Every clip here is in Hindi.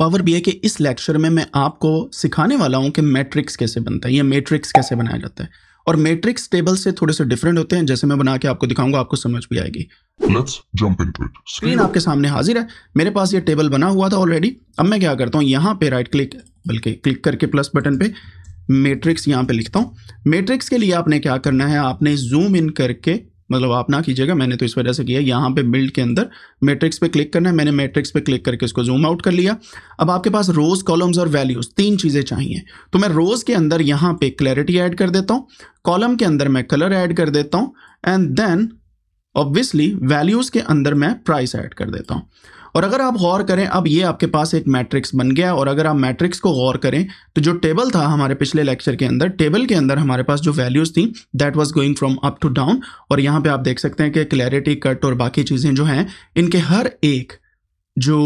पावर बी के इस लेक्चर में मैं आपको सिखाने वाला हूँ कि मैट्रिक्स कैसे बनता है या मैट्रिक्स कैसे बनाया जाता है और मैट्रिक्स टेबल से थोड़े से डिफरेंट होते हैं जैसे मैं बना के आपको दिखाऊंगा आपको समझ भी आएगी स्क्रीन आपके सामने हाजिर है मेरे पास ये टेबल बना हुआ था ऑलरेडी अब मैं क्या करता हूँ यहाँ पे राइट क्लिक बल्कि क्लिक करके प्लस बटन पे मैट्रिक्स यहाँ पे लिखता हूँ मैट्रिक्स के लिए आपने क्या करना है आपने जूम इन करके मतलब आप ना कीजिएगा मैंने तो इस वजह से किया यहाँ पे बिल्ड के अंदर मैट्रिक्स पे क्लिक करना है मैंने मैट्रिक्स पे क्लिक करके इसको जूम आउट कर लिया अब आपके पास रोज कॉलम्स और वैल्यूज तीन चीज़ें चाहिए तो मैं रोज के अंदर यहाँ पे क्लैरिटी ऐड कर देता हूँ कॉलम के अंदर मैं कलर ऐड कर देता हूँ एंड देन ऑब्वियसली वैल्यूज़ के अंदर मैं प्राइस ऐड कर देता हूँ और अगर आप गौर करें अब ये आपके पास एक मैट्रिक्स बन गया और अगर आप मैट्रिक्स को गौर करें तो जो टेबल था हमारे पिछले लेक्चर के अंदर टेबल के अंदर हमारे पास जो वैल्यूज़ थी that was going from up to down और यहाँ पे आप देख सकते हैं कि क्लैरिटी कट और बाकी चीज़ें जो हैं इनके हर एक जो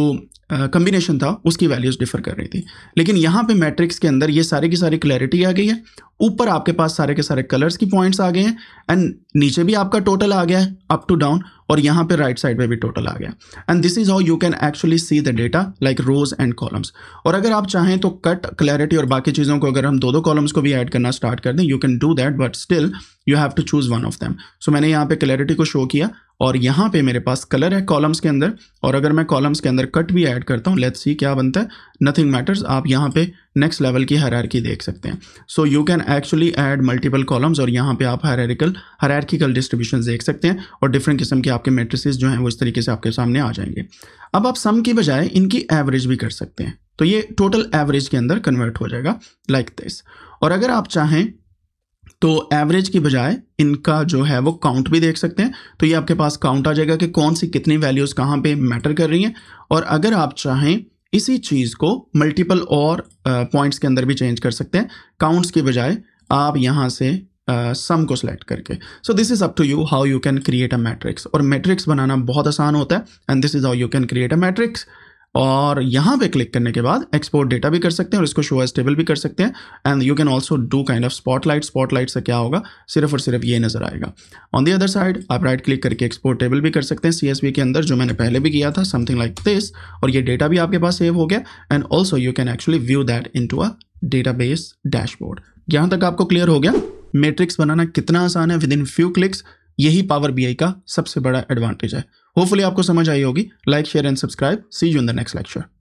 कम्बिनेशन uh, था उसकी वैल्यूज़ डिफर कर रही थी लेकिन यहाँ पे मैट्रिक्स के अंदर ये सारे की सारी क्लैरिटी आ गई है ऊपर आपके पास सारे के सारे कलर्स की पॉइंट्स आ गए हैं एंड नीचे भी आपका टोटल आ गया है अप टू डाउन और यहाँ पे राइट साइड में भी टोटल आ गया and this is how you can actually see the data like rows and columns और अगर आप चाहें तो कट क्लैरिटी और बाकी चीज़ों को अगर हम दो दो कॉलम्स को भी ऐड करना स्टार्ट कर दें you can do that but still you have to choose one of them so मैंने यहाँ पे क्लैरिटी को शो किया और यहाँ पे मेरे पास कलर है कॉलम्स के अंदर और अगर मैं कॉलम्स के अंदर कट भी ऐड करता हूँ लेट्स सी क्या बनता है नथिंग मैटर्स आप यहाँ पे नेक्स्ट लेवल की हरारकी देख सकते हैं so you can actually add multiple columns और यहाँ पे आप हरारिकल हरारकिकल डिस्ट्रीब्यूशन देख सकते हैं और डिफरेंट किस्म के आपके मेट्रिस जो हैं वो इस तरीके से आपके सामने आ जाएंगे अब आप सम की बजाय इनकी एवरेज भी कर सकते हैं तो ये टोटल एवरेज के अंदर कन्वर्ट हो जाएगा लाइक like दिस और अगर आप चाहें तो एवरेज की बजाय इनका जो है वो काउंट भी देख सकते हैं तो ये आपके पास काउंट आ जाएगा कि कौन सी कितनी वैल्यूज़ कहाँ पे मैटर कर रही हैं और अगर आप चाहें इसी चीज़ को मल्टीपल और पॉइंट्स के अंदर भी चेंज कर सकते हैं काउंट्स के बजाय आप यहाँ से सम uh, को सिलेक्ट करके so this is up to you how you can create a matrix और मैट्रिक्स बनाना बहुत आसान होता है and this is how you can create a matrix और यहाँ पे क्लिक करने के बाद एक्सपोर्ट डेटा भी कर सकते हैं और इसको शो एज टेबल भी कर सकते हैं and you can also do kind of spotlight spotlight से क्या होगा सिर्फ और सिर्फ ये नजर आएगा ऑन दी अदर साइड आप राइट क्लिक करके एक्सपोर्ट टेबल भी कर सकते हैं सी के अंदर जो मैंने पहले भी किया था समथिंग लाइक दिस और ये डेटा भी आपके पास सेव हो गया and also you can actually view that into a base dashboard यहाँ तक आपको क्लियर हो गया मेट्रिक्स बनाना कितना आसान है विद इन फ्यू क्लिक्स यही पावर बी का सबसे बड़ा एडवांटेज है होपफुली आपको समझ आई होगी like share and subscribe see you in the next lecture